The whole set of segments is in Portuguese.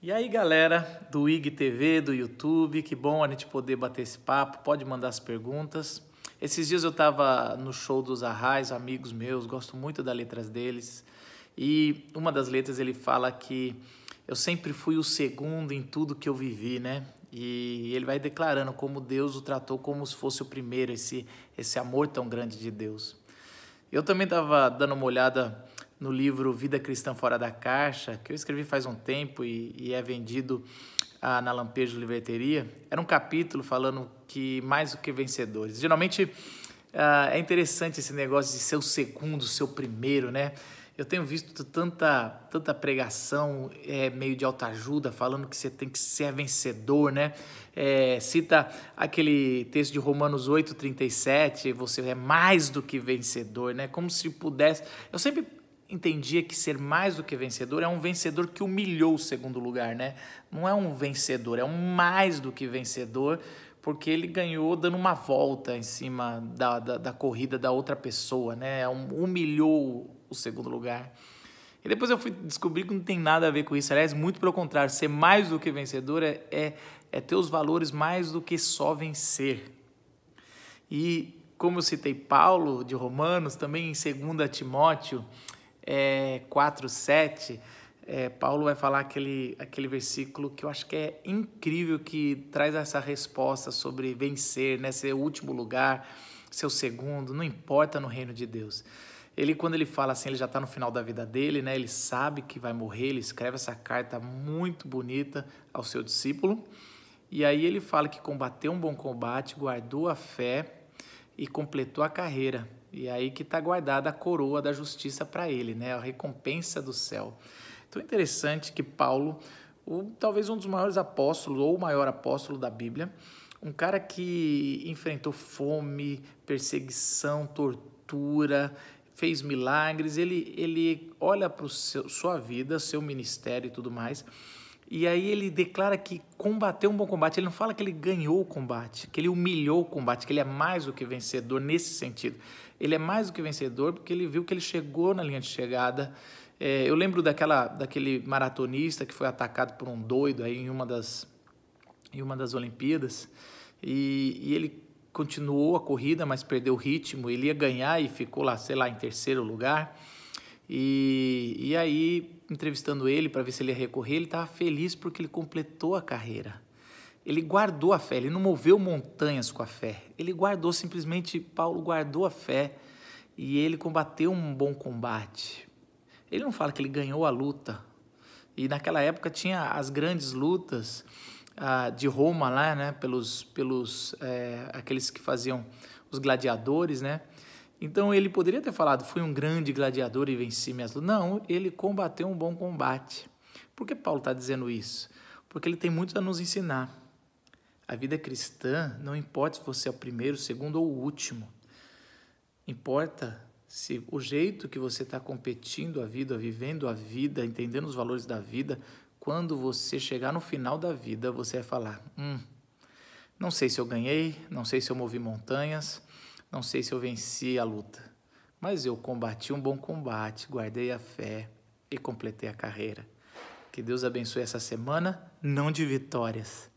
E aí, galera do IGTV, do YouTube, que bom a gente poder bater esse papo, pode mandar as perguntas. Esses dias eu estava no show dos Arrais, amigos meus, gosto muito das letras deles. E uma das letras ele fala que eu sempre fui o segundo em tudo que eu vivi, né? E ele vai declarando como Deus o tratou como se fosse o primeiro, esse, esse amor tão grande de Deus. Eu também estava dando uma olhada no livro Vida Cristã Fora da Caixa, que eu escrevi faz um tempo e, e é vendido ah, na Lampejo Liberteria, era um capítulo falando que mais do que vencedores. Geralmente ah, é interessante esse negócio de ser o segundo, ser o primeiro, né? Eu tenho visto tanta, tanta pregação é, meio de autoajuda, falando que você tem que ser vencedor, né? É, cita aquele texto de Romanos 8, 37, você é mais do que vencedor, né? Como se pudesse. Eu sempre entendia que ser mais do que vencedor é um vencedor que humilhou o segundo lugar, né? Não é um vencedor, é um mais do que vencedor, porque ele ganhou dando uma volta em cima da, da, da corrida da outra pessoa, né? É um, humilhou o segundo lugar. E depois eu fui descobrir que não tem nada a ver com isso. Aliás, muito pelo contrário, ser mais do que vencedor é, é, é ter os valores mais do que só vencer. E como eu citei Paulo de Romanos, também em 2 Timóteo, é, 4, 7, é, Paulo vai falar aquele, aquele versículo que eu acho que é incrível, que traz essa resposta sobre vencer, né? ser o último lugar, ser o segundo, não importa no reino de Deus. Ele, quando ele fala assim, ele já está no final da vida dele, né? ele sabe que vai morrer, ele escreve essa carta muito bonita ao seu discípulo. E aí ele fala que combateu um bom combate, guardou a fé e completou a carreira. E é aí que está guardada a coroa da justiça para ele, né? a recompensa do céu. Então é interessante que Paulo, o talvez um dos maiores apóstolos, ou o maior apóstolo da Bíblia, um cara que enfrentou fome, perseguição, tortura, fez milagres, ele, ele olha para sua vida, seu ministério e tudo mais, e aí ele declara que combateu um bom combate. Ele não fala que ele ganhou o combate, que ele humilhou o combate, que ele é mais do que vencedor nesse sentido. Ele é mais do que vencedor porque ele viu que ele chegou na linha de chegada. É, eu lembro daquela, daquele maratonista que foi atacado por um doido aí em uma das, em uma das Olimpíadas. E, e ele continuou a corrida, mas perdeu o ritmo. Ele ia ganhar e ficou lá, sei lá, em terceiro lugar. E, e aí, entrevistando ele para ver se ele ia recorrer, ele estava feliz porque ele completou a carreira. Ele guardou a fé, ele não moveu montanhas com a fé. Ele guardou, simplesmente, Paulo guardou a fé e ele combateu um bom combate. Ele não fala que ele ganhou a luta. E naquela época tinha as grandes lutas ah, de Roma lá, né? Pelos, pelos é, aqueles que faziam os gladiadores, né? Então ele poderia ter falado: fui um grande gladiador e venci minhas lutas. Não, ele combateu um bom combate. Por que Paulo está dizendo isso? Porque ele tem muito a nos ensinar. A vida cristã não importa se você é o primeiro, o segundo ou o último. Importa se o jeito que você está competindo a vida, vivendo a vida, entendendo os valores da vida, quando você chegar no final da vida, você vai falar: hum, não sei se eu ganhei, não sei se eu movi montanhas, não sei se eu venci a luta, mas eu combati um bom combate, guardei a fé e completei a carreira. Que Deus abençoe essa semana, não de vitórias,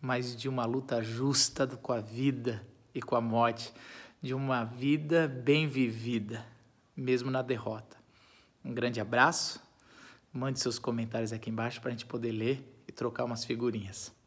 mas de uma luta justa com a vida e com a morte, de uma vida bem vivida, mesmo na derrota. Um grande abraço, mande seus comentários aqui embaixo para a gente poder ler e trocar umas figurinhas.